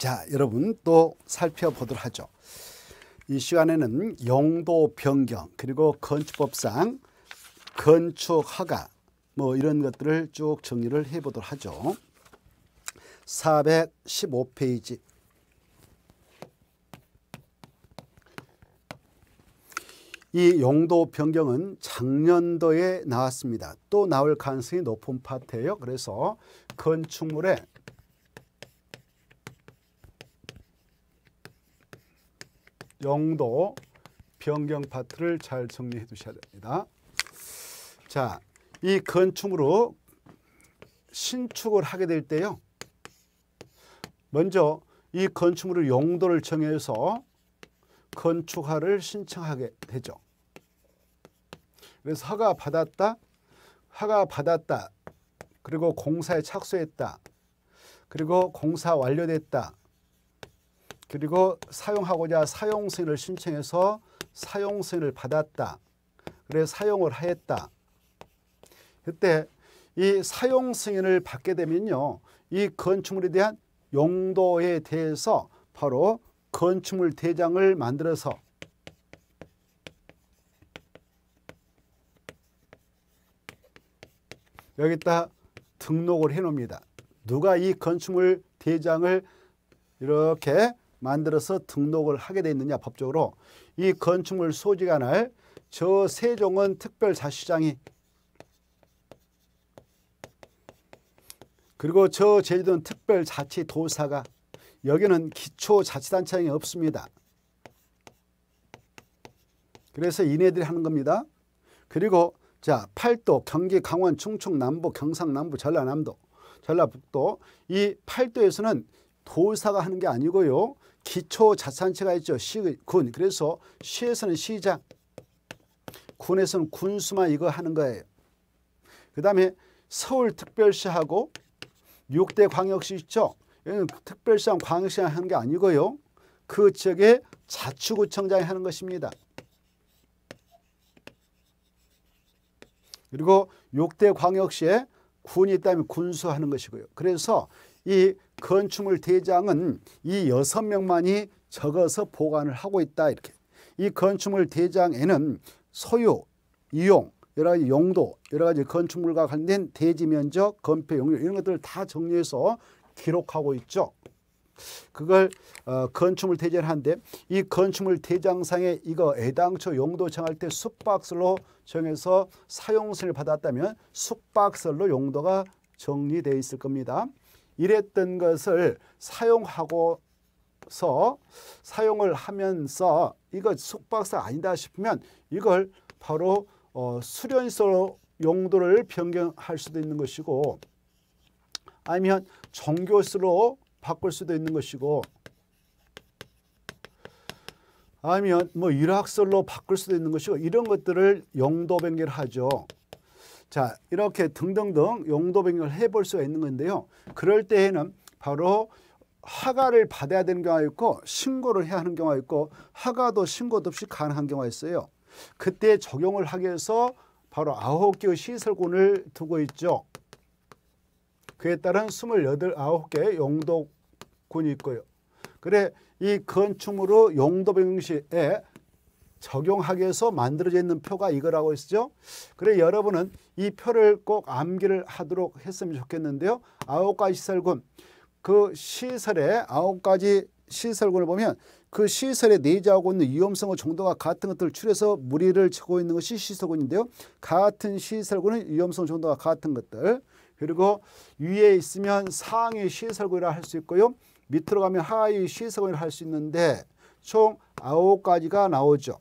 자, 여러분 또 살펴보도록 하죠. 이 시간에는 용도 변경 그리고 건축법상 건축 허가 뭐 이런 것들을 쭉 정리를 해보도록 하죠. 415페이지 이 용도 변경은 작년도에 나왔습니다. 또 나올 가능성이 높은 파트예요. 그래서 건축물의 0도 변경 파트를 잘 정리해 두셔야 됩니다. 자, 이 건축으로 신축을 하게 될 때요. 먼저 이 건축물의 용도를 정해서 건축하를 신청하게 되죠. 그래서 허가 받았다, 허가 받았다, 그리고 공사에 착수했다, 그리고 공사 완료됐다, 그리고 사용하고자 사용승인을 신청해서 사용승인을 받았다. 그래 사용을 하였다. 그때 이 사용 승인을 받게 되면요. 이 건축물에 대한 용도에 대해서 바로 건축물 대장을 만들어서 여기다 등록을 해 놓습니다. 누가 이 건축물 대장을 이렇게 만들어서 등록을 하게 돼 있느냐 법적으로 이 건축물 소지가날 저 세종은 특별자치장이 그리고 저 제주도는 특별자치도사가 여기는 기초자치단체장이 없습니다. 그래서 이네들이 하는 겁니다. 그리고 자 팔도 경기 강원 충청 남부 경상 남부 전라남도 전라북도 이 팔도에서는 도사가 하는 게 아니고요. 기초 자산체가 있죠. 시군. 그래서 시에서는 시장, 군에서는 군수만 이거 하는 거예요. 그 다음에 서울특별시하고 6대 광역시 있죠. 여기는 특별시장, 광역시장 하는 게 아니고요. 그 지역에 자치구청장이 하는 것입니다. 그리고 6대 광역시에 군이 있다면 군수하는 것이고요. 그래서 이 건축물 대장은 이 여섯 명만이 적어서 보관을 하고 있다 이렇게 이 건축물 대장에는 소유, 이용, 여러 가지 용도, 여러 가지 건축물과 관련된 대지 면적, 건폐 용률 이런 것들을 다 정리해서 기록하고 있죠. 그걸 어, 건축물 대제를 하는데 이 건축물 대장상에 이거 애당초 용도 정할 때 숙박설로 정해서 사용승을 받았다면 숙박설로 용도가 정리되어 있을 겁니다. 이랬던 것을 사용하고서 사용을 하면서 이거 숙박사 아니다 싶으면 이걸 바로 어, 수련소 용도를 변경할 수도 있는 것이고 아니면 종교수로 바꿀 수도 있는 것이고 아니면 뭐 일학설로 바꿀 수도 있는 것이고 이런 것들을 용도 변경을 하죠. 자 이렇게 등등등 용도 변경을 해볼 수가 있는 건데요. 그럴 때에는 바로 하가를 받아야 되는 경우가 있고 신고를 해야 하는 경우가 있고 하가도 신고도 없이 가능한 경우가 있어요. 그때 적용을 하기 위해서 바로 아홉 개의 시설군을 두고 있죠. 그에 따른 스물여덟 개의 용도군이 있고요. 그래 이 건축으로 용도 변경 시에 적용하기 위해서 만들어져 있는 표가 이거라고 했죠. 그래 여러분은 이 표를 꼭 암기를 하도록 했으면 좋겠는데요. 아홉 가지 시설군. 그 시설의 아홉 가지 시설군을 보면 그 시설에 내재하고 있는 위험성의 정도가 같은 것들을 추려서 무리를 치고 있는 것이 시설군인데요. 같은 시설군은 위험성 정도가 같은 것들. 그리고 위에 있으면 상위 시설군이라 할 수 있고요. 밑으로 가면 하위 시설군이라 할수 있는데 총 아홉 가지가 나오죠.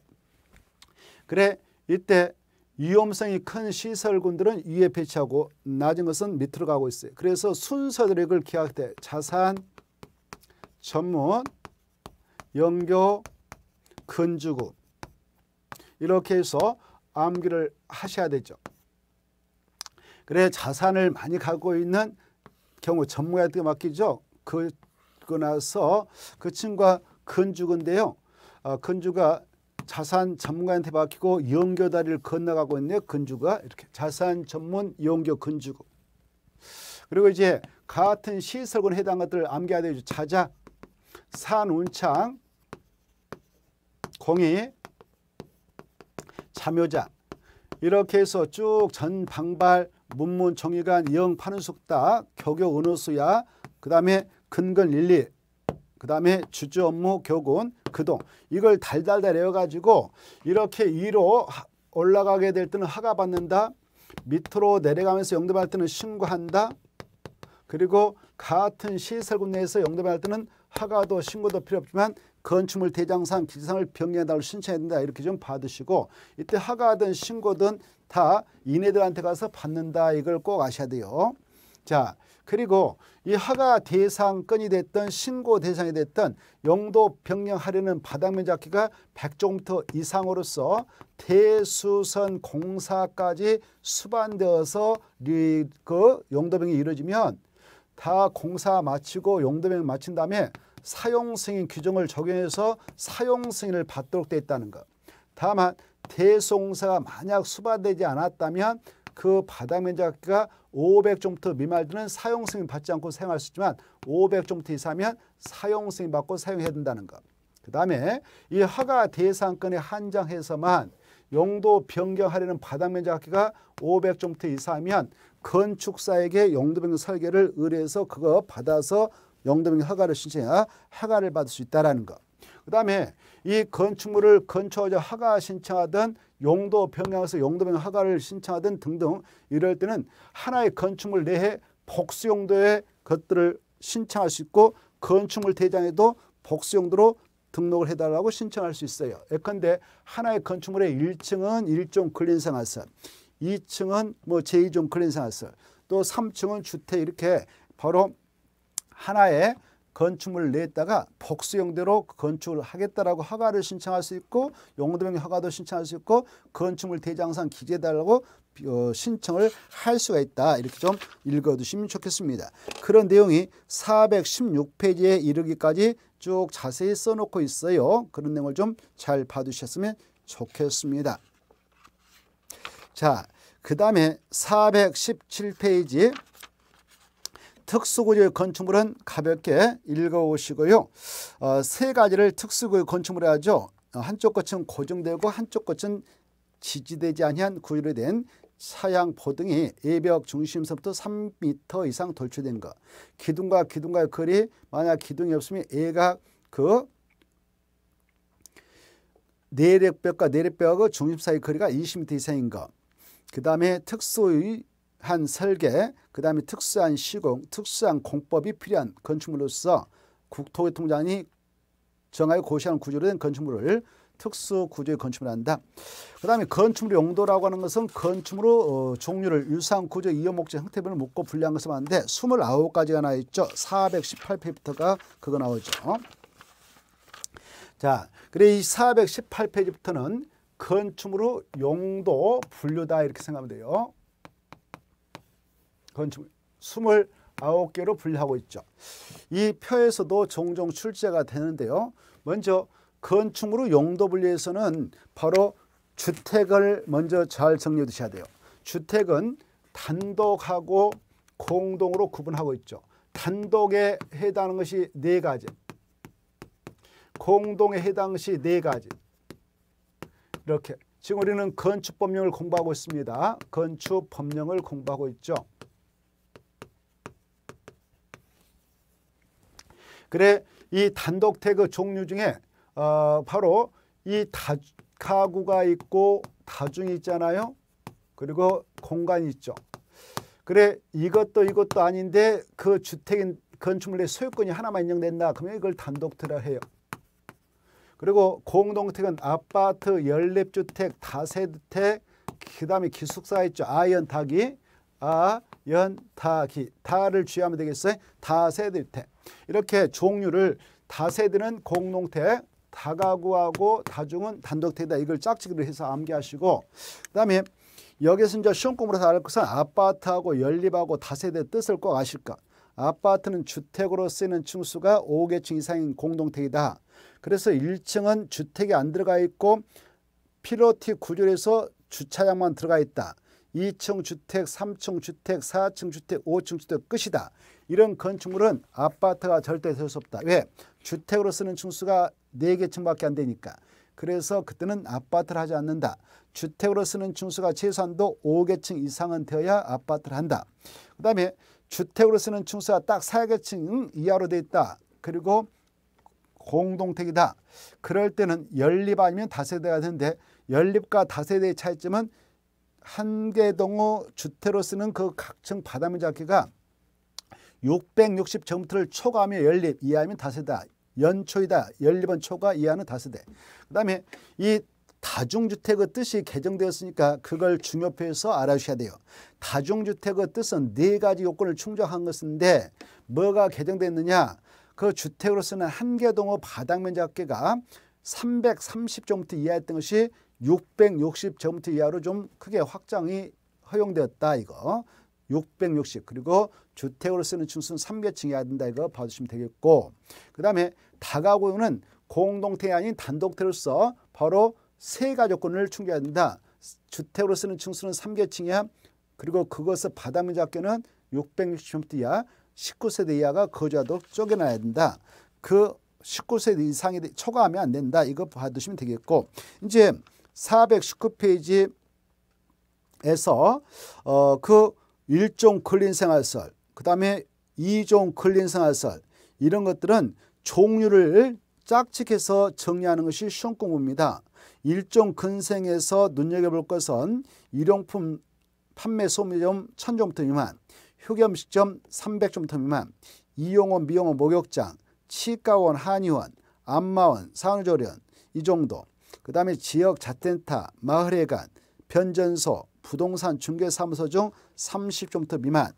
그래 이때 위험성이 큰 시설군들은 위에 배치하고 낮은 것은 밑으로 가고 있어요. 그래서 순서드력을 기할 때 자산, 전문, 연교, 근주구 이렇게 해서 암기를 하셔야 되죠. 그래 자산을 많이 갖고 있는 경우 전무한테 맡기죠. 그고 그 나서 그 친구가 근주근데요. 어, 아, 근주가 자산 전문가한테 맡기고 연교 다리를 건너가고 있네요. 근주가 이렇게 자산 전문 연교 근주 그리고 이제 같은 시설군 해당 것들을 암기해야 되죠. 자작, 산, 운창, 공이, 참여자 이렇게 해서 쭉 전방발, 문문, 정의관, 영, 파는 숙다, 격역, 은호수야 그 다음에 근근, 일리 그 다음에 주주 업무 교군, 그동 이걸 달달 달 내려가지고 이렇게 위로 올라가게 될 때는 하가 받는다. 밑으로 내려가면서 영등할 때는 신고한다. 그리고 같은 시설군 내에서 영등할 때는 하가도 신고도 필요 없지만 건축물 대장상 기상을 변경해달라고 신청해야 된다 이렇게 좀 받으시고 이때 하가든 신고든 다 이네들한테 가서 받는다 이걸 꼭 아셔야 돼요. 자 그리고 이 허가 대상건이 됐던 신고 대상이 됐던 영도 변경하려는 바닥면 적기가 100조부터 이상으로서 대수선 공사까지 수반되어서 그 용도병이 이루어지면 다 공사 마치고 용도변을 마친 다음에 사용승인 규정을 적용해서 사용승인을 받도록 되어 있다는 것. 다만 대수공사가 만약 수반되지 않았다면 그 바닥 면적이 5 0 0제부터 미만들은 사용 승인 받지 않고 사용할 수 있지만 5 0 0제부터 이상이면 사용 승인 받고 사용해야 된다는 것. 그 다음에 이 허가 대상권에 한정해서만 용도 변경하려는 바닥 면적 합계가 5 0 0제부터 이상이면 건축사에게 용도 변경 설계를 의뢰해서 그거 받아서 용도 변경 허가를 신청해야 허가를 받을 수 있다는 라 것. 그 다음에 이 건축물을 건축하자 허가 신청하던 용도 변경해서 용도 변경 허가를 신청하든 등등 이럴 때는 하나의 건축물 내에 복수 용도의 것들을 신청할 수 있고 건축물 대장에도 복수 용도로 등록을 해달라고 신청할 수 있어요. 예컨대 하나의 건축물의 1층은 1종 클린상하설, 2층은 뭐 제2종 클린상하설, 또 3층은 주택 이렇게 바로 하나의 건축물 냈다가 복수형대로 건축을 하겠다라고 허가를 신청할 수 있고 용도명경 허가도 신청할 수 있고 건축물 대장상 기재달라고 어, 신청을 할 수가 있다. 이렇게 좀 읽어두시면 좋겠습니다. 그런 내용이 416페이지에 이르기까지 쭉 자세히 써놓고 있어요. 그런 내용을 좀 잘 봐두셨으면 좋겠습니다. 자, 그 다음에 417페이지 특수구조 의 건축물은 가볍게 읽어오시고요. 어, 세 가지를 특수구조 건축물이라 하죠. 어, 한쪽 끝은 고정되고 한쪽 끝은 지지되지 아니 구조로 된 사양 보등이 예벽 중심서부터 3m 이상 돌출된 것. 기둥과 기둥과의 거리 만약 기둥이 없으면 예각 그 내력벽과 내력벽의 중심 사이 거리가 20m 이상인 것. 그 다음에 특수의 한 설계, 그 다음에 특수한 시공, 특수한 공법이 필요한 건축물로서 국토교통장이 정하여 고시하는 구조로 된 건축물을 특수 구조의 건축물을 한다. 그 다음에 건축물 용도라고 하는 것은 건축물의 어, 종류를 유사한 구조, 이어 목적, 형태별로 묶고 분류한 것을 봤는데 29가지가 나와 있죠. 418페이지부터가 그거 나오죠. 자, 그래 이 418페이지부터는 건축물의 용도 분류다 이렇게 생각하면 돼요. 건축물 29개로 분류하고 있죠. 이 표에서도 종종 출제가 되는데요. 먼저 건축물의 용도 분류에서는 바로 주택을 먼저 잘 정리해 두셔야 돼요. 주택은 단독하고 공동으로 구분하고 있죠. 단독에 해당하는 것이 네 가지, 공동에 해당 것이 네 가지. 이렇게 지금 우리는 건축법령을 공부하고 있습니다. 건축법령을 공부하고 있죠. 그래 이단독택그 종류 중에 어, 바로 이 다, 가구가 있고 다중이 있잖아요. 그리고 공간이 있죠. 그래 이것도 이것도 아닌데 그 주택인 건축물의 소유권이 하나만 인정된다. 그러면 이걸 단독택이라 해요. 그리고 공동택은 아파트, 연립주택, 다세주택, 그 다음에 기숙사 있죠. 아이언 타기, 아, 연타기 타를 취하면 되겠어요. 다세들태 이렇게 종류를 다세들은 공농태 다가구하고 다중은 단독태다 이걸 짝지기를 해서 암기하시고 그다음에 여기서 이제 시험 공부로 다룰 것은 아파트하고 연립하고 다세대 뜻을 꼭 아실까 아파트는 주택으로 쓰이는 층수가 5개층 이상인 공동택이다. 그래서 1층은 주택이 안 들어가 있고 피로티 구조에서 주차장만 들어가 있다. 2층 주택, 3층 주택, 4층 주택, 5층 주택 끝이다. 이런 건축물은 아파트가 절대 될 수 없다. 왜? 주택으로 쓰는 층수가 4개 층밖에 안 되니까. 그래서 그때는 아파트를 하지 않는다. 주택으로 쓰는 층수가 최소한도 5개 층 이상은 되어야 아파트를 한다. 그 다음에 주택으로 쓰는 층수가 딱 4개 층 이하로 돼 있다. 그리고 공동택이다. 그럴 때는 연립 아니면 다세대가 되는데 연립과 다세대의 차이점은 한개동호 주택으로 쓰는 그 각층 바다면 적기가 660제곱미터를 초과하며 연립, 이하면 다세다. 연초이다. 연립은 초과, 이하는 다세대. 그 다음에 이 다중주택의 뜻이 개정되었으니까 그걸 중요표에서 알아주셔야 돼요. 다중주택의 뜻은 네 가지 요건을 충족한 것인데 뭐가 개정됐느냐. 그 주택으로 쓰는 한 개동호 바닥면 적기가 330제곱미터 이하였던 것이 660 제곱미터 이하로 좀 크게 확장이 허용되었다 이거. 660 그리고 주택으로 쓰는 층수는 3계층이어야 된다 이거 봐주시면 되겠고 그 다음에 다가구는 공동태이 아닌 단독택로서 바로 세가 조건을 충족해야 된다. 주택으로 쓰는 층수는 3계층이야 그리고 그것을 바다면 작게는 660m 이하 19세대 이하가 거주하도록 쪼개놔야 된다. 그 19세대 이상이 초과하면 안 된다. 이거 봐두시면 되겠고 이제 419페이지에서 어, 그 1종 클린 생활설, 그 다음에 2종 클린 생활설 이런 것들은 종류를 짝측해서 정리하는 것이 시험 공부입니다. 1종 근생에서 눈여겨볼 것은 일용품 판매 소매점 1000점부터 미만, 휴게식점 300점부터 미만, 이용원, 미용원, 목욕장, 치과원, 한의원, 안마원, 산후조리이 정도 그 다음에 지역 자텐타, 마을회관, 변전소, 부동산 중개사무소 중 30종부터 미만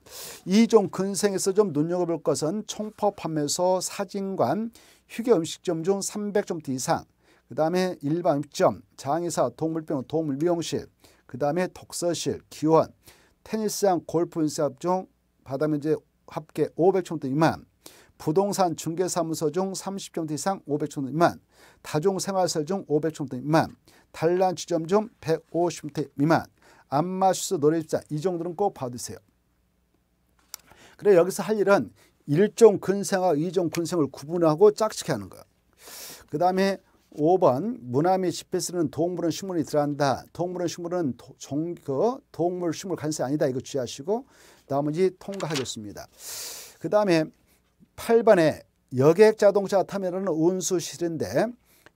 이 종 근생에서 좀 눈여겨볼 것은 총포 판매소, 사진관, 휴게 음식점 중 300종부터 이상 그 다음에 일반 음식점, 장의사, 동물병원, 동물 미용실 그 다음에 독서실, 기원, 테니스장, 골프 연습 중 바다면제 합계 500종부터 미만 부동산 중개사무소 중 30종대 이상 500종대 미만, 다중생활설중 500종대 미만, 단란 주점 중1 5 0종 미만, 안마수스 노래집자 이 정도는 꼭 봐두세요. 그래 여기서 할 일은 1종 근생과 2종 근생을 구분하고 짝짓기 하는 거예그 다음에 5번 문화및 집회 쓰는 동물은 식물이 들어간다. 동물은 식물은 종, 그 동물 식물 관세 아니다. 이거 주의하시고 나머지 통과하겠습니다. 그 다음에 8번에 여객 자동차 터미널은 운수실인데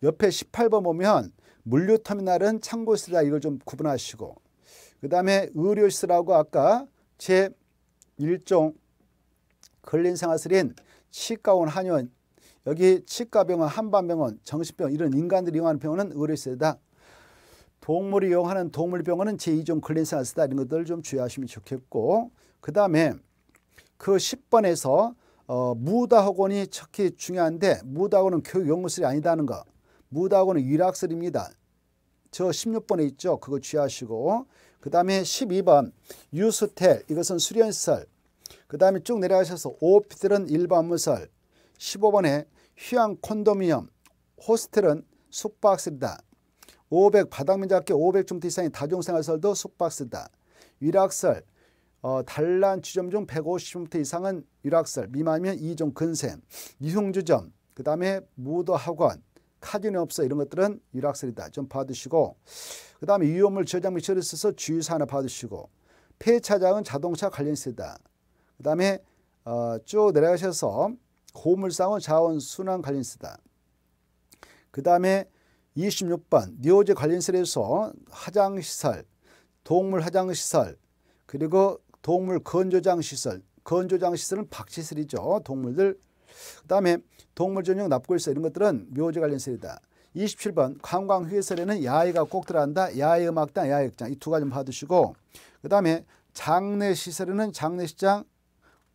옆에 18번 보면 물류 터미널은 창고실이다 이걸 좀 구분하시고 그 다음에 의료시설하고 아까 제 1종 근린생활실인 치과원 한의원 여기 치과병원, 한반병원 정신병원 이런 인간들이 이용하는 병원은 의료시설이다 동물이 이용하는 동물병원은 제2종 클린생활스다 이런 것들을 좀 주의하시면 좋겠고 그 다음에 그 10번에서 어, 무다학원이 특히 중요한데 무다학원은 교육 연구실이 아니다는 거. 무다학원은 유락설입니다. 저 16번에 있죠. 그거 취하시고 그 다음에 12번 유스텔 이것은 수련설 시그 다음에 쭉 내려가셔서 오피텔은 일반무설 15번에 휴양 콘도미엄 호스텔은 숙박설이다. 500 바닥면적계 500중대 이상의 다중생활설도 숙박설이다. 위락설 어, 단란 지점중 150m 이상은 유락설, 미만이면 2종 근샘, 이흉주점, 그 다음에 무도학원, 카디네 없어 이런 것들은 유락설이다. 좀 봐두시고 그 다음에 유효물 저장 및 처리 써서 주의사 하나 봐두시고 폐차장은 자동차 관련세다. 그 다음에 어, 쭉 내려가셔서 고물상은 자원순환 관련세다. 그 다음에 26번 니오제 관련세에서 화장시설, 동물 화장시설, 그리고 동물 건조장 시설, 건조장 시설은 박시설이죠. 동물들. 그 다음에 동물 전용 납골시설 이런 것들은 묘지 관련 시설이다. 27번 관광시설에는 야외가 꼭 들어간다. 야외음악당, 야외극장 이 두 가지 좀 봐두시고 그 다음에 장례시설에는 장례시장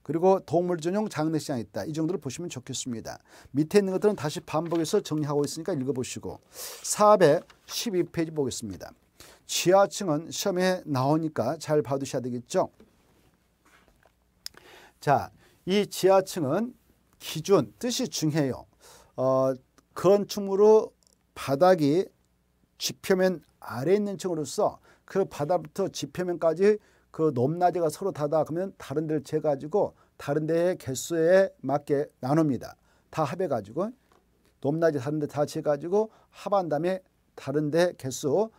그리고 동물 전용 장례시장이 있다. 이 정도를 보시면 좋겠습니다. 밑에 있는 것들은 다시 반복해서 정리하고 있으니까 읽어보시고 412페이지 보겠습니다. 지하층은 시험에 나오니까 잘 봐두셔야 되겠죠. 자, 이 지하층은 기준, 뜻이 중요해요. 어, 건축물로 바닥이 지표면 아래 있는 층으로서 그 바닥부터 지표면까지 그 높낮이가 서로 다다 그러면 다른 데를 재가지고 다른 데의 개수에 맞게 나눕니다. 다 합해가지고 높낮이 다른 데 다 재가지고 합한 다음에 다른 데 개수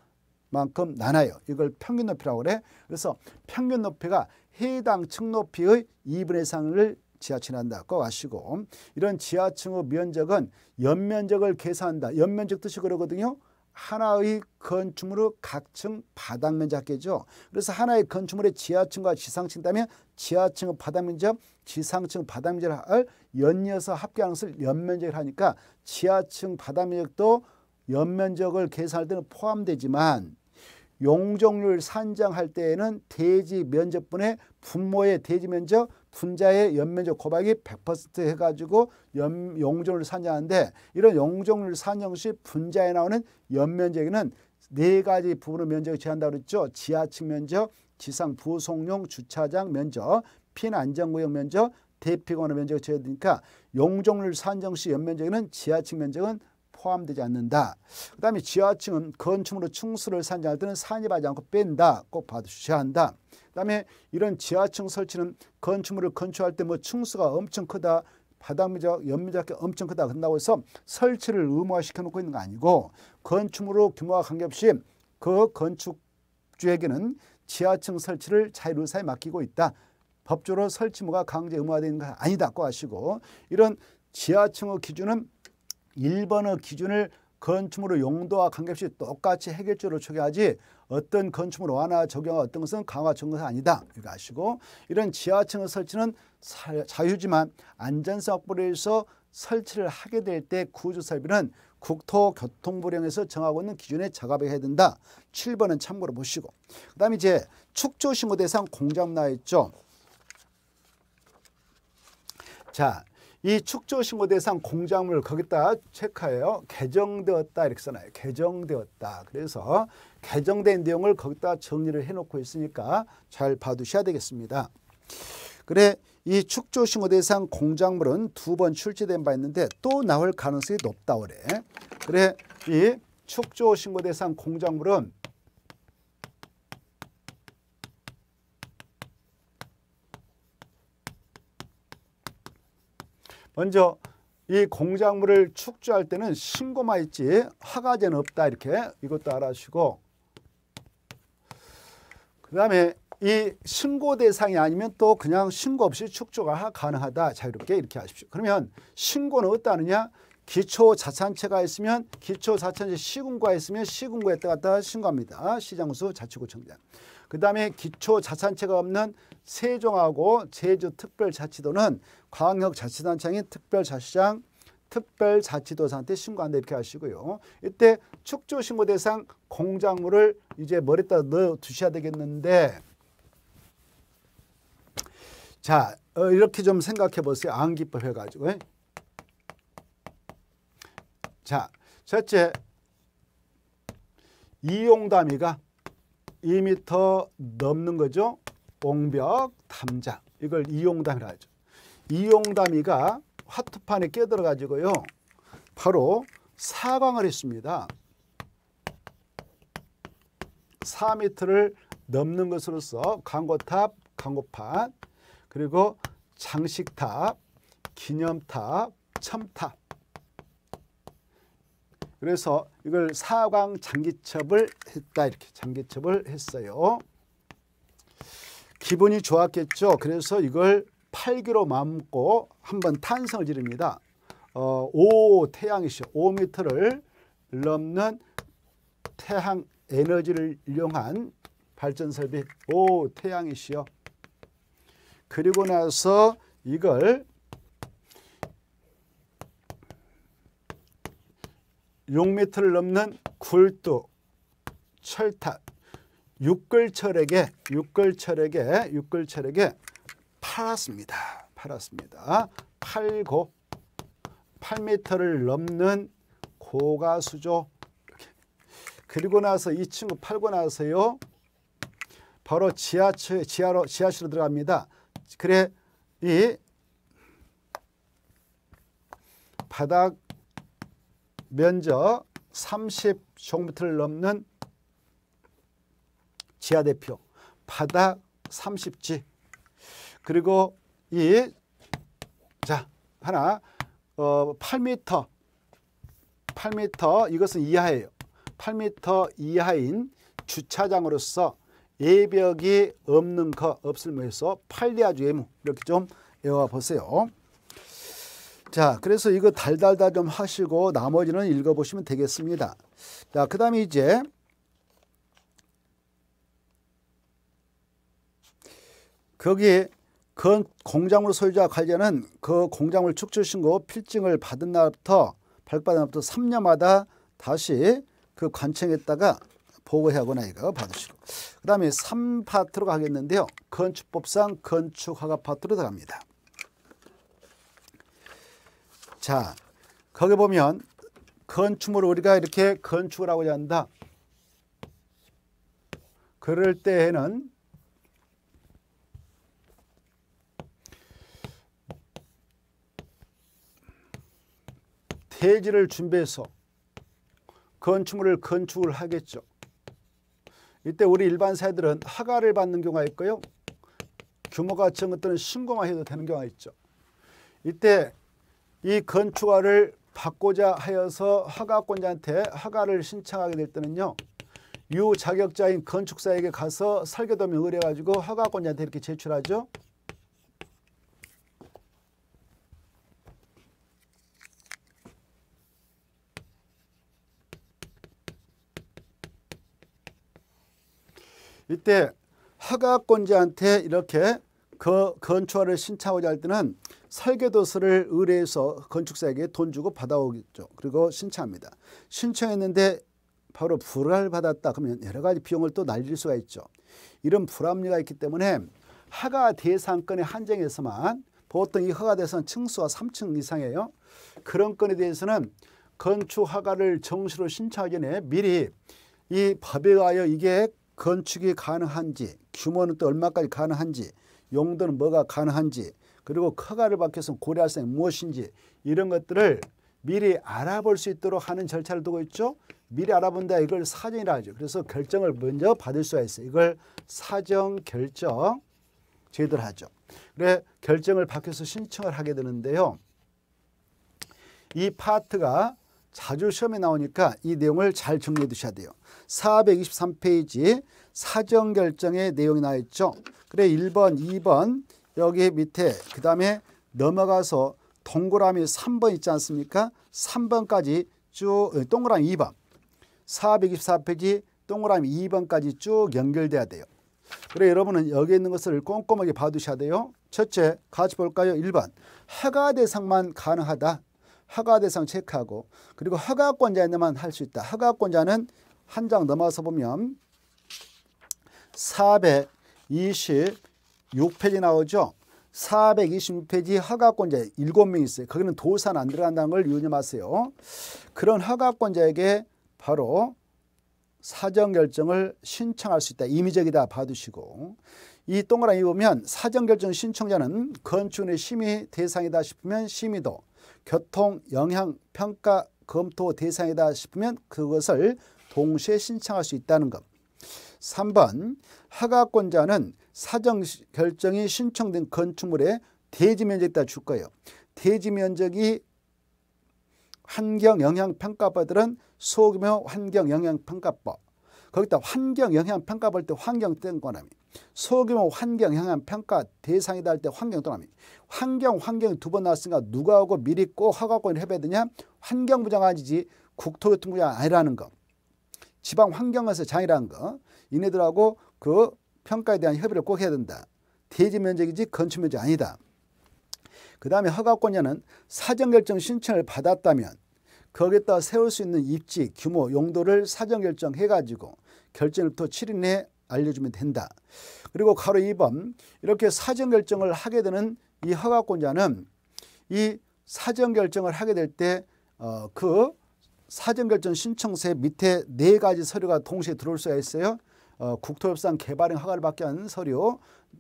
만큼 나눠요. 이걸 평균 높이라고 그래. 그래서 평균 높이가 해당 층 높이의 2분의 3을 지하층한다. 꼭 아시고 이런 지하층의 면적은 연면적을 계산한다. 연면적 뜻이 그러거든요. 하나의 건축물의 각층 바닥면적이죠. 그래서 하나의 건축물의 지하층과 지상층 따면 지하층의 바닥면적, 지상층 바닥면적을 연이어서 합계하는 것을 연면적을 하니까 지하층 바닥면적도 연면적을 계산할 때는 포함되지만 용적률 산정할 때에는 대지 면적분의 분모의 대지 면적 분자의 연면적 곱하기 100% 해가지고 연, 용적률 산정하는데 이런 용적률 산정 시 분자에 나오는 연면적에는 네 가지 부분의 면적을 제한다고 그랬죠. 지하층 면적, 지상 부속용 주차장 면적, 핀 안전구역 면적, 대피관의 면적을 제외되니까 용적률 산정 시 연면적에는 지하층 면적은 포함되지 않는다. 그 다음에 지하층은 건축물로 충수를 산지할 때는 산입하지 않고 뺀다. 꼭 봐주셔야 한다. 그 다음에 이런 지하층 설치는 건축물을 건축할 때뭐 충수가 엄청 크다. 바닥미적, 연미적이 엄청 크다. 그런다고 해서 설치를 의무화시켜 놓고 있는 거 아니고 건축물로 규모와 관계없이 그 건축주에게는 지하층 설치를 자유의사에 맡기고 있다. 법조로 설치무가 강제 의무화되는 건 아니다. 고아시고 이런 지하층의 기준은 일번의 기준을 건축물의 용도와 관계없이 똑같이 해결적으로 초기하지 어떤 건축물 완화 적용 어떤 것은 강화 적용 것은 아니다. 이거 아시고 이런 지하층의 설치는 사, 자유지만 안전성 확보를 위해서 설치를 하게 될 때 구조 설비는 국토교통부령에서 정하고 있는 기준에 작업해야 된다. 7번은 참고로 보시고 그다음에 이제 축조 신고 대상 공장 나 있죠. 자, 이 축조신고 대상 공작물 거기다 체크하여 개정되었다 이렇게 써놔요. 개정되었다. 그래서 개정된 내용을 거기다 정리를 해놓고 있으니까 잘 봐두셔야 되겠습니다. 그래 이 축조신고 대상 공작물은 두 번 출제된 바 있는데 또 나올 가능성이 높다 그래. 그래 이 축조신고 대상 공작물은 먼저 이 공작물을 축조할 때는 신고만 있지 화가제는 없다 이렇게 이것도 알아주시고 그 다음에 이 신고 대상이 아니면 또 그냥 신고 없이 축조가 가능하다 자유롭게 이렇게 하십시오. 그러면 신고는 어떠느냐 기초 자산체가 있으면 기초 자산체 시군과 있으면 시군과에 갖다 신고합니다. 시장수 자치구청장. 그 다음에 기초자산체가 없는 세종하고 제주특별자치도는 광역자치단체인 특별자치장 특별자치도사한테 신고한다 이렇게 하시고요. 이때 축조신고 대상 공작물을 이제 머리에다 넣어두셔야 되겠는데 자 어, 이렇게 좀 생각해 보세요. 안기법 해가지고 자 첫째 이용담이가 2 m 넘는 거죠. 옹벽 담장. 이걸 이용담이라 하죠. 이용담이가 화투판에 깨들어 가지고요. 바로 사광을 했습니다. 4미를 넘는 것으로서 광고탑, 광고판, 그리고 장식탑, 기념탑, 첨탑 그래서 이걸 사광 장기첩을 했다 이렇게 장기첩을 했어요. 기분이 좋았겠죠. 그래서 이걸 팔기로 맘고 한번 탄성을 지릅니다. 어, 오 태양이시오. 5m를 넘는 태양 에너지를 이용한 발전 설비 오 태양이시여 그리고 나서 이걸 6m를 넘는 굴뚝, 철탑, 육글철에게 육글철에게 육글철에게 팔았습니다. 팔았습니다. 팔고 8m를 넘는 고가수조 그리고 나서 이 친구 팔고 나서요. 바로 지하철 지하로 지하실로 들어갑니다. 그래 이 바닥 면적 30제곱미터를 넘는 지하대표 바닥 30지 그리고 이자 하나 어, 8m 8m 이것은 이하예요. 8m 이하인 주차장으로서 예벽이 없는 거 없을 모에서 팔리아주 예무 이렇게 좀 외워보세요. 자, 그래서 이거 달달달 좀 하시고 나머지는 읽어보시면 되겠습니다. 자, 그 다음에 이제 거기 그 공작물 소유자 관련은 그 공작물 축출신고 필증을 받은 날부터 발급받은 날부터 3년마다 다시 그 관청에다가 보고하거나 이거 받으시고 그 다음에 3파트로 가겠는데요. 건축법상 건축허가 파트로 들어갑니다. 자, 거기 보면 건축물 을 우리가 이렇게 건축을 하고자 한다. 그럴 때에는 대지를 준비해서 건축물을 건축을 하겠죠. 이때 우리 일반 사회들은 허가를 받는 경우가 있고요. 규모가 적은 것들은 신고만 해도 되는 경우가 있죠. 이때 이건축화를 받고자 하여서 허가권자한테 허가를 신청하게 될 때는요. 유 자격자인 건축사에게 가서 설계도명 의뢰가지고 허가권자한테 이렇게 제출하죠. 이때 허가권자한테 이렇게 그 건축화를 신청하고자 할 때는 설계도서를 의뢰해서 건축사에게 돈 주고 받아오겠죠. 그리고 신청합니다. 신청했는데 바로 불을 받았다 그러면 여러 가지 비용을 또 날릴 수가 있죠. 이런 불합리가 있기 때문에 허가 대상권의 한정에서만 보통 이 허가 대상 층수가 3층 이상이에요. 그런 건에 대해서는 건축 허가를 정시로 신청하기 전에 미리 이 법에 의하여 이게 건축이 가능한지 규모는 또 얼마까지 가능한지 용도는 뭐가 가능한지 그리고 허가를 받기 위해서 고려할 수 있는 무엇인지 이런 것들을 미리 알아볼 수 있도록 하는 절차를 두고 있죠. 미리 알아본다 이걸 사정이라 하죠. 그래서 결정을 먼저 받을 수가 있어요. 이걸 사정 결정 저희들 하죠. 그래 결정을 받기서 신청을 하게 되는데요. 이 파트가 자주 시험에 나오니까 이 내용을 잘 정리해 두셔야 돼요. 423페이지 사정 결정의 내용이 나와 있죠. 그래 1번, 2번 여기 밑에 그 다음에 넘어가서 동그라미 3번 있지 않습니까? 3번까지 쭉 어, 동그라미 2번 424페이지 동그라미 2번까지 쭉 연결돼야 돼요. 그래 여러분은 여기 있는 것을 꼼꼼하게 봐두셔야 돼요. 첫째 같이 볼까요? 1번 허가 대상만 가능하다. 허가 대상 체크하고 그리고 허가권자에만 할 수 있다. 허가권자는 한 장 넘어서 보면 426페이지 나오죠. 426페이지 허가권자 7명 있어요. 거기는 도산 안 들어간다는 걸 유념하세요. 그런 허가권자에게 바로 사정결정을 신청할 수 있다. 임의적이다 봐두시고 이 동그라미 보면 사정결정 신청자는 건축의 심의 대상이다 싶으면 심의도 교통 영향 평가 검토 대상이다 싶으면 그것을 동시에 신청할 수 있다는 것. 3번 하가권자는 사정결정이 신청된 건축물의 대지면적에 따라 줄 거예요. 대지면적이 환경영향평가법들은 소규모 환경영향평가법 거기다 환경영향평가볼 때 환경 땡거나미 소규모 환경영향평가 대상이다 할때 환경 또나미 환경 환경 두 번 나왔으니까 누가 하고 미리 꼭 허가권을 해봐야 되냐 환경부장관이지 국토교통부장 아니라는 거 지방환경에서 장이라는 거 이네들하고 그 평가에 대한 협의를 꼭 해야 된다. 대지 면적이지 건축 면적 아니다. 그 다음에 허가권자는 사전결정 신청을 받았다면 거기에다 세울 수 있는 입지, 규모, 용도를 사전결정해가지고 결정부터 7일 내에 알려주면 된다. 그리고 가로 2번 이렇게 사전결정을 하게 되는 이 허가권자는 이 사전결정을 하게 될 때그 어, 그 사전결정 신청서 밑에 네 가지 서류가 동시에 들어올 수가 있어요. 어, 국토협상 개발행 허가를 받게 하는 서류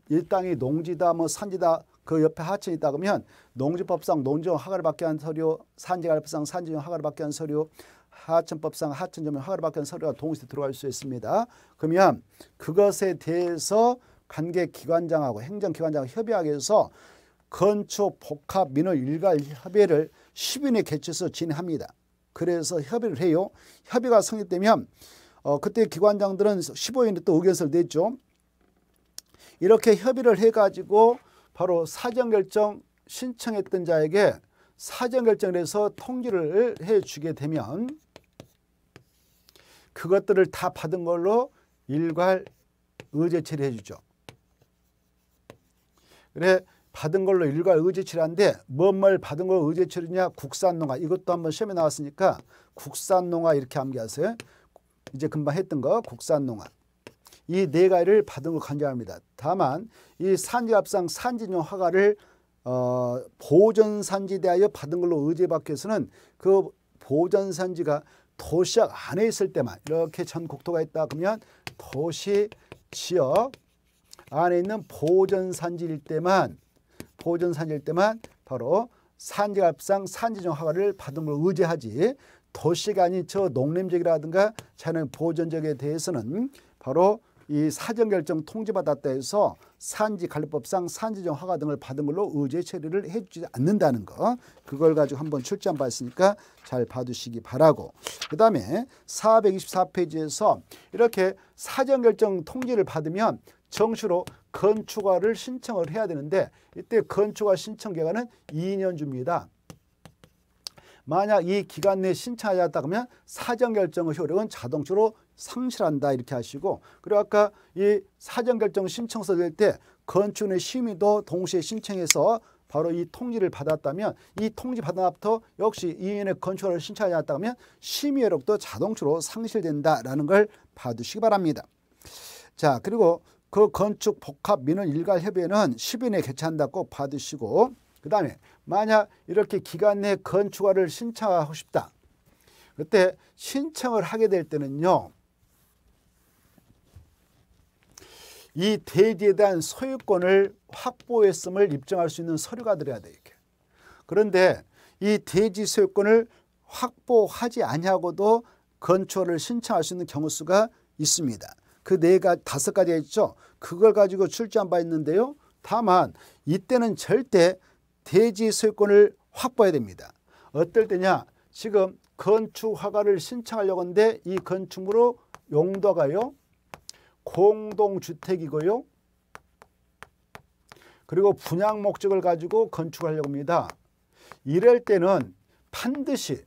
일당이 농지다 뭐 산지다 그 옆에 하천이 있다 그러면 농지법상 농지용 허가를 받게 한 서류 산지갈법상 산지용 허가를 받게 한 서류 하천법상 하천점명 허가를 받게 한 서류가 동시에 들어갈 수 있습니다. 그러면 그것에 대해서 관계기관장하고 행정기관장 협의하기 위해서 건축 복합 민원 일괄 협의를 10인의 개최해서 진행합니다. 그래서 협의를 해요. 협의가 성립되면 어, 그때 기관장들은 15일에 또 의견서를 냈죠. 이렇게 협의를 해가지고 바로 사정결정 신청했던 자에게 사정결정을 해서 통지를 해주게 되면 그것들을 다 받은 걸로 일괄 의제 처리해 주죠. 그래 받은 걸로 일괄 의제 처리한데 뭔 말 받은 걸 의제 처리냐 국산농가 이것도 한번 시험에 나왔으니까 국산농가 이렇게 암기하세요. 이제 금방 했던 거 국산농업 이네 가지를 받은 걸 간주합니다. 다만 이 산지합상 산지용 화가를 어, 보존산지 대하여 받은 걸로 의제받기 위해서는 그 보존산지가 도시역 안에 있을 때만 이렇게 전 국토가 있다 그러면 도시 지역 안에 있는 보존산지일 때만 보존산지일 때만 바로 산지합상 산지정 허가를 받은 걸 의제하지 도시가 아닌 저 농림적이라든가 자연 보존 적에 대해서는 바로 이 사전결정 통지받았다 해서 산지 관리법상 산지 정화가 등을 받은 걸로 의제 처리를 해주지 않는다는 거 그걸 가지고 한번 출제한 바 있으니까 잘 봐두시기 바라고 그 다음에 424페이지에서 이렇게 사전결정 통지를 받으면 정수로 건축화를 신청을 해야 되는데 이때 건축화 신청 기간은 2년 줍니다. 만약 이 기간 내에 신청하지 않다 그러면 사정 결정의 효력은 자동적으로 상실한다 이렇게 하시고 그리고 아까 이 사정 결정 신청서 될 때 건축의 심의도 동시에 신청해서 바로 이 통지를 받았다면 이 통지 받은 앞부터 역시 이인의 건축을 신청하지 않았다면 심의 효력도 자동적으로 상실된다라는 걸 봐두시기 바랍니다. 자 그리고 그 건축 복합 민원 일괄 협의회는 10일 에 개최한다고 봐두시고 그 다음에 만약 이렇게 기간 내 건축화를 신청하고 싶다. 그때 신청을 하게 될 때는요. 이 대지에 대한 소유권을 확보했음을 입증할 수 있는 서류가 들어야 돼요. 그런데 이 대지 소유권을 확보하지 아니하고도 건축을 신청할 수 있는 경우 수가 있습니다. 그네가 다섯 가지가 있죠. 그걸 가지고 출제한 바 있는데요. 다만 이때는 절대 대지 소유권을 확보해야 됩니다. 어떨 때냐? 지금 건축 허가를 신청하려고 하는데 이 건축물로 용도가요. 공동주택이고요. 그리고 분양 목적을 가지고 건축하려고 합니다. 이럴 때는 반드시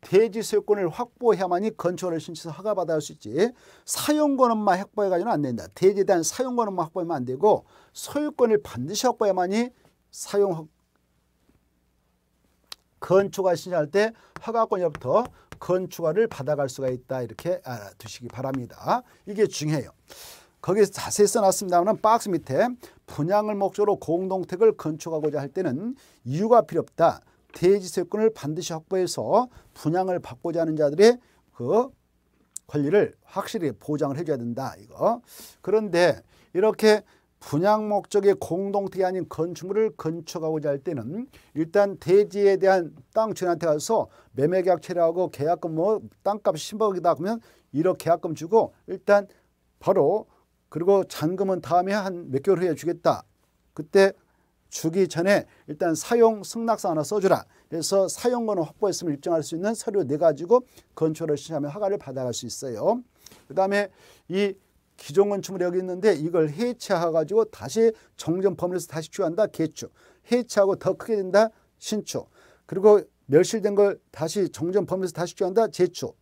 대지 소유권을 확보해야만이 건축을 신청해서 허가받아 할수 있지 사용권은만 확보해가지고는 안 된다. 대지에 대한 사용권은만 확보하면 안 되고 소유권을 반드시 확보해야만이 사용 건축가 신청할 때 허가권이부터 건축가를 받아갈 수가 있다 이렇게 알아두시기 바랍니다. 이게 중요해요. 거기에 자세히 써놨습니다만 박스 밑에 분양을 목적으로 공동택을 건축하고자 할 때는 이유가 필요 없다. 대지세권을 반드시 확보해서 분양을 받고자 하는 자들의 그 권리를 확실히 보장을 해줘야 된다. 이거. 그런데 이렇게 분양 목적의 공동택이 아닌 건축물을 건축하고자 할 때는 일단 대지에 대한 땅 주인한테 가서 매매계약 체류하고 계약금 뭐 땅값 10억이다 그러면 1억 계약금 주고 일단 바로 그리고 잔금은 다음에 한 몇 개월 후에 주겠다. 그때 주기 전에 일단 사용 승낙서 하나 써주라. 그래서 사용권을 확보했으면 입증할 수 있는 서류 내가지고 네 건축을 시작하면 허가를 받아갈 수 있어요. 그 다음에 이 기존 건축물 여기 있는데 이걸 해체해가지고 다시 정전 범위에서 다시 취한다. 개축. 해체하고 더 크게 된다. 신축. 그리고 멸실된 걸 다시 정전 범위에서 다시 취한다. 재축.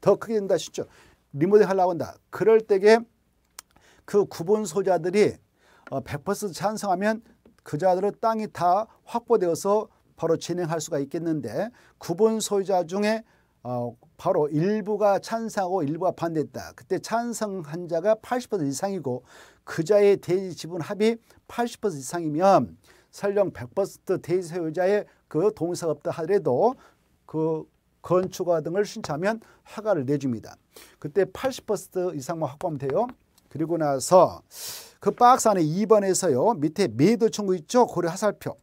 더 크게 된다. 신축. 리모델 링 하려고 한다. 그럴 때게 그구분 소자들이 100% 어, 찬성하면 그자들은 땅이 다 확보되어서 바로 진행할 수가 있겠는데 구분 소유자 중에 어, 바로 일부가 찬성하고 일부가 반대했다. 그때 찬성한 자가 80% 이상이고 그자의 대지 지분 합이 80% 이상이면 설령 100% 대지 소유자의 그 동의사가 없다 하더라도 그 건축화 등을 신청하면 허가를 내줍니다. 그때 80% 이상만 확보하면 돼요. 그리고 나서 그 박스 안에 2번에서요. 밑에 매도 청구 있죠. 고려 하살표.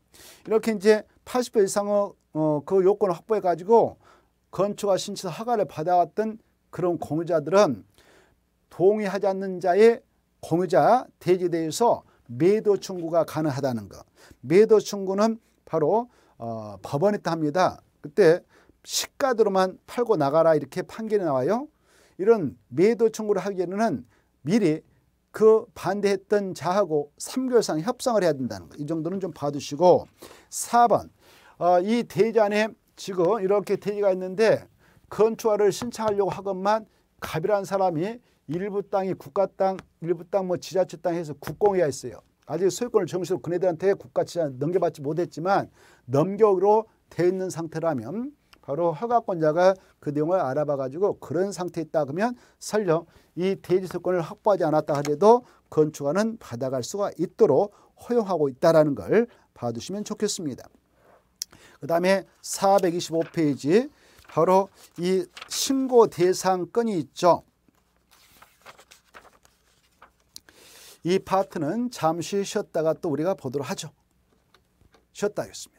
이렇게 이제 80% 이상의 어, 그 요건을 확보해 가지고 건축과 신체 허가를 받아왔던 그런 공유자들은 동의하지 않는 자의 공유자 대지대에서 매도 청구가 가능하다는 것. 매도 청구는 바로 어, 법원에 합니다. 그때 시가대로만 팔고 나가라 이렇게 판결이 나와요. 이런 매도 청구를 하기 에는 미리 그 반대했던 자하고 3개월 상 협상을 해야 된다는 것. 이 정도는 좀 봐두시고 4번 어, 이대지 안에 지금 이렇게 대기가 있는데 건축화를 신청하려고 하건만 갑이라는 사람이 일부 땅이 국가 땅, 일부 땅 뭐 지자체 땅 해서 국공해야했어요 아직 소유권을 정식으로 그네들한테 국가 지자 넘겨받지 못했지만 넘겨로 돼 있는 상태라면 바로 허가권자가 그 내용을 알아봐가지고 그런 상태에 있다 그러면 설령 이 대지소권을 확보하지 않았다 하더라도 건축하는 받아갈 수가 있도록 허용하고 있다는 걸 봐두시면 좋겠습니다. 그 다음에 425페이지 바로 이 신고 대상건이 있죠. 이 파트는 잠시 쉬었다가 또 우리가 보도록 하죠. 쉬었다 하겠습니다.